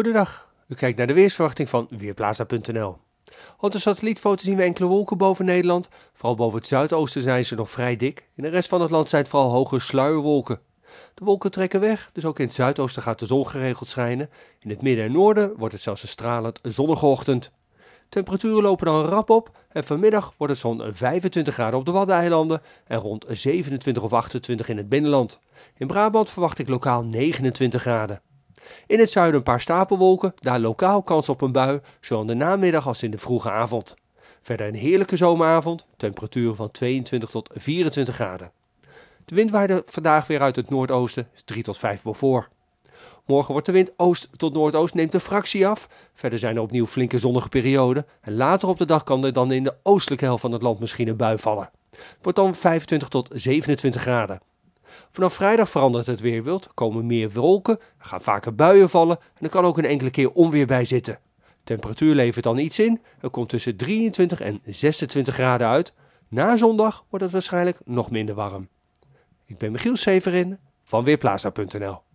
Goedendag, u kijkt naar de weersverwachting van Weerplaza.nl. Op de satellietfoto zien we enkele wolken boven Nederland. Vooral boven het zuidoosten zijn ze nog vrij dik. In de rest van het land zijn het vooral hoge sluierwolken. De wolken trekken weg, dus ook in het zuidoosten gaat de zon geregeld schijnen. In het midden en noorden wordt het zelfs een stralend zonnige ochtend. Temperaturen lopen dan rap op en vanmiddag wordt het zo'n 25 graden op de Waddeneilanden en rond 27 of 28 in het binnenland. In Brabant verwacht ik lokaal 29 graden. In het zuiden een paar stapelwolken, daar lokaal kans op een bui, zowel in de namiddag als in de vroege avond. Verder een heerlijke zomeravond, temperaturen van 22 tot 24 graden. De wind waait vandaag weer uit het noordoosten, 3 tot 5 voor. Morgen wordt de wind oost tot noordoost, neemt de fractie af. Verder zijn er opnieuw flinke zonnige perioden. En later op de dag kan er dan in de oostelijke helft van het land misschien een bui vallen. Het wordt dan 25 tot 27 graden. Vanaf vrijdag verandert het weerbeeld, komen meer wolken, er gaan vaker buien vallen en er kan ook een enkele keer onweer bij zitten. Temperatuur levert dan iets in, er komt tussen 23 en 26 graden uit. Na zondag wordt het waarschijnlijk nog minder warm. Ik ben Michiel Severin van Weerplaza.nl